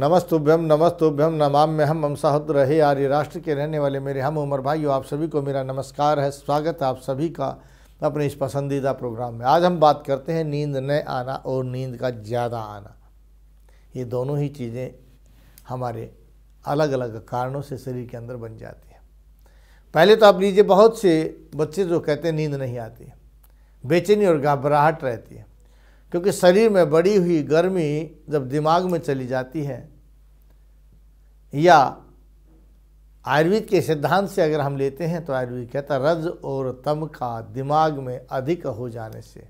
नमस्तुभ्यम नमस्तुभ्यम नमाम में हम हमसाहद रहे आर्य राष्ट्र के रहने वाले मेरे हम उम्र भाई आप सभी को मेरा नमस्कार है स्वागत है आप सभी का अपने इस पसंदीदा प्रोग्राम में आज हम बात करते हैं नींद न आना और नींद का ज़्यादा आना ये दोनों ही चीज़ें हमारे अलग अलग कारणों से शरीर के अंदर बन जाती हैं पहले तो आप लीजिए बहुत से बच्चे जो कहते हैं नींद नहीं आती बेचैनी और घबराहट रहती है क्योंकि शरीर में बढ़ी हुई गर्मी जब दिमाग में चली जाती है या आयुर्वेद के सिद्धांत से अगर हम लेते हैं तो आयुर्वेद कहता रज और तम का दिमाग में अधिक हो जाने से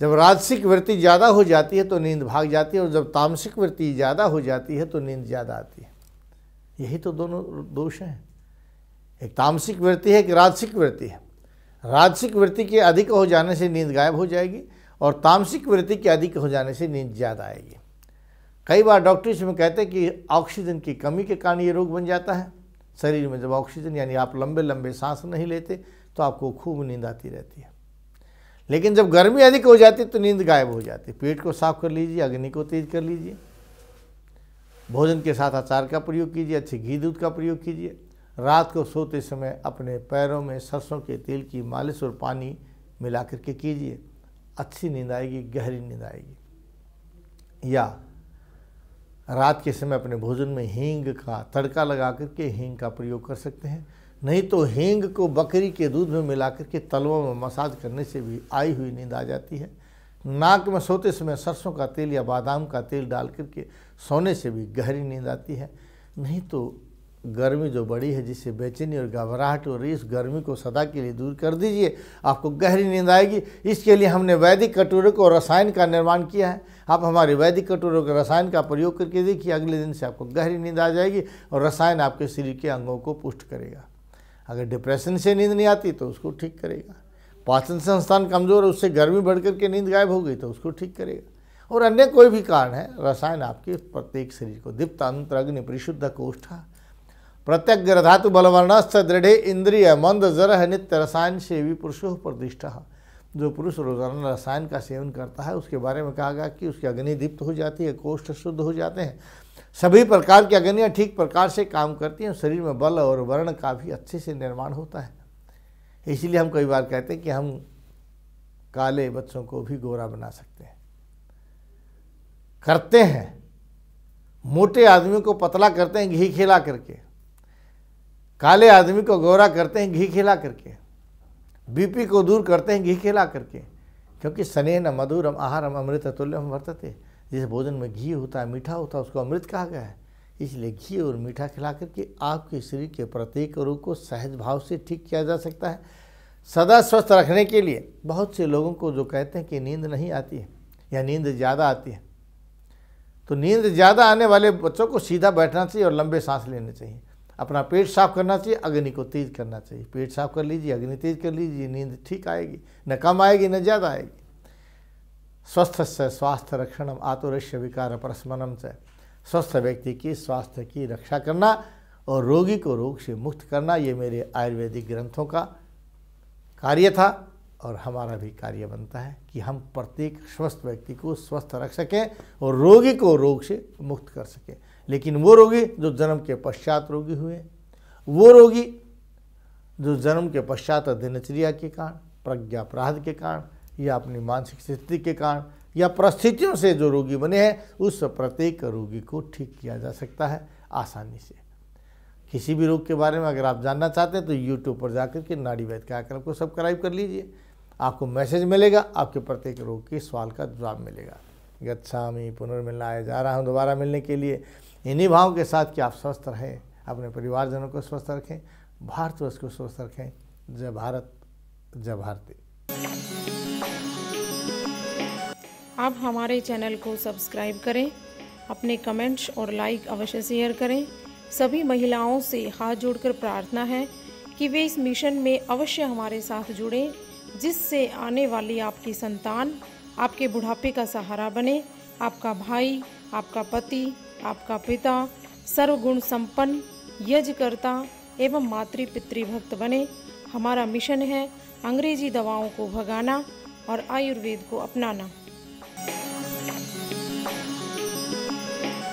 जब राजसिक वृत्ति ज़्यादा हो जाती है तो नींद भाग जाती है और जब तामसिक वृत्ति ज़्यादा हो जाती है तो नींद ज़्यादा आती है यही तो दोनों दोष हैं एक तामसिक वृत्ति है एक राजसिक वृत्ति है राजसिक वृत्ति के अधिक हो जाने से नींद गायब हो जाएगी और तामसिक वृत्ति के अधिक हो जाने से नींद ज़्यादा आएगी कई बार डॉक्टर इसमें कहते हैं कि ऑक्सीजन की कमी के कारण ये रोग बन जाता है शरीर में जब ऑक्सीजन यानी आप लंबे लंबे सांस नहीं लेते तो आपको खूब नींद आती रहती है लेकिन जब गर्मी अधिक हो जाती तो नींद गायब हो जाती पेट को साफ कर लीजिए अग्नि को तेज कर लीजिए भोजन के साथ अचार का प्रयोग कीजिए अच्छे घी दूध का प्रयोग कीजिए रात को सोते समय अपने पैरों में सरसों के तेल की मालिश और पानी मिला करके कीजिए अच्छी नींद आएगी गहरी नींद आएगी या रात के समय अपने भोजन में हींग का तड़का लगा करके हींग का प्रयोग कर सकते हैं नहीं तो हींग को बकरी के दूध में मिला करके तलवों में मसाज करने से भी आई हुई नींद आ जाती है नाक में सोते समय सरसों का तेल या बादाम का तेल डाल करके सोने से भी गहरी नींद आती है नहीं तो गर्मी जो बड़ी है जिससे बेचैनी और घबराहट हो रही इस गर्मी को सदा के लिए दूर कर दीजिए आपको गहरी नींद आएगी इसके लिए हमने वैदिक कटोरों को रसायन का निर्माण किया है आप हमारे वैदिक कटोरों के रसायन का प्रयोग करके देखिए अगले दिन से आपको गहरी नींद आ जाएगी और रसायन आपके शरीर के अंगों को पुष्ट करेगा अगर डिप्रेशन से नींद नहीं आती तो उसको ठीक करेगा पाचन संस्थान कमजोर उससे गर्मी बढ़ करके नींद गायब हो गई तो उसको ठीक करेगा और अन्य कोई भी कारण है रसायन आपके प्रत्येक शरीर को दीप्त अंतर अग्नि परिशुद्ध कोष्ठा प्रत्यग्र धातु बलवर्णस्थ दृढ़ इंद्रिय मंद जरह नित्य रसायन सेवी पुरुषो प्रतिष्ठा जो पुरुष रोजाना रसायन का सेवन करता है उसके बारे में कहा गया कि उसकी अग्नि दीप्त हो जाती है कोष्ठ शुद्ध हो जाते हैं सभी प्रकार की अग्नियाँ ठीक प्रकार से काम करती हैं शरीर में बल और वर्ण का भी अच्छे से निर्माण होता है इसीलिए हम कई बार कहते हैं कि हम काले बच्चों को भी गोरा बना सकते हैं करते हैं मोटे आदमी को पतला करते हैं घी खिला करके काले आदमी को गोरा करते हैं घी खिला करके बीपी को दूर करते हैं घी खिला करके क्योंकि सने न मधुरम आहारम अमृत अतुल्यम वर्तते जिस भोजन में घी होता है मीठा होता है उसको अमृत कहा गया है इसलिए घी और मीठा खिला करके आपके शरीर के प्रत्येक रोग को सहज भाव से ठीक किया जा सकता है सदा स्वस्थ रखने के लिए बहुत से लोगों को जो कहते हैं कि नींद नहीं आती है या नींद ज़्यादा आती है तो नींद ज़्यादा आने वाले बच्चों को सीधा बैठना चाहिए और लंबे सांस लेने चाहिए अपना पेट साफ करना चाहिए अग्नि को तेज करना चाहिए पेट साफ कर लीजिए अग्नि तेज कर लीजिए नींद ठीक आएगी न कम आएगी न ज़्यादा आएगी स्वस्थ से स्वास्थ्य रक्षणम आतुरस्य विकार परस्मनम से स्वस्थ व्यक्ति की स्वास्थ्य की रक्षा करना और रोगी को रोग से मुक्त करना ये मेरे आयुर्वेदिक ग्रंथों का कार्य था और हमारा भी कार्य बनता है कि हम प्रत्येक स्वस्थ व्यक्ति को स्वस्थ रख सकें और रोगी को रोग से मुक्त कर सकें लेकिन वो रोगी जो जन्म के पश्चात रोगी हुए वो रोगी जो जन्म के पश्चात दिनचर्या के कारण प्रज्ञा अपराध के कारण या अपनी मानसिक स्थिति के कारण या परिस्थितियों से जो रोगी बने हैं उस प्रत्येक रोगी को ठीक किया जा सकता है आसानी से किसी भी रोग के बारे में अगर आप जानना चाहते हैं तो यूट्यूब पर जाकर के नाड़ी वैद्य कार्यक्रम को सब्सक्राइब कर लीजिए आपको मैसेज मिलेगा आपके प्रत्येक रोग के सवाल का जवाब मिलेगा गच्छामी पुनर्मिलना जा रहा हूँ दोबारा मिलने के लिए इन्हीं भाव के साथ कि आप स्वस्थ रहें अपने परिवारजनों को स्वस्थ रखें भारतवर्ष को स्वस्थ रखें जय भारत जय भारती आप हमारे चैनल को सब्सक्राइब करें अपने कमेंट्स और लाइक अवश्य शेयर करें सभी महिलाओं से हाथ जोड़कर प्रार्थना है कि वे इस मिशन में अवश्य हमारे साथ जुड़ें जिससे आने वाली आपकी संतान आपके बुढ़ापे का सहारा बने आपका भाई आपका पति आपका पिता सर्वगुण संपन्न यजकर्ता एवं मातृ पितृभक्त बने हमारा मिशन है अंग्रेजी दवाओं को भगाना और आयुर्वेद को अपनाना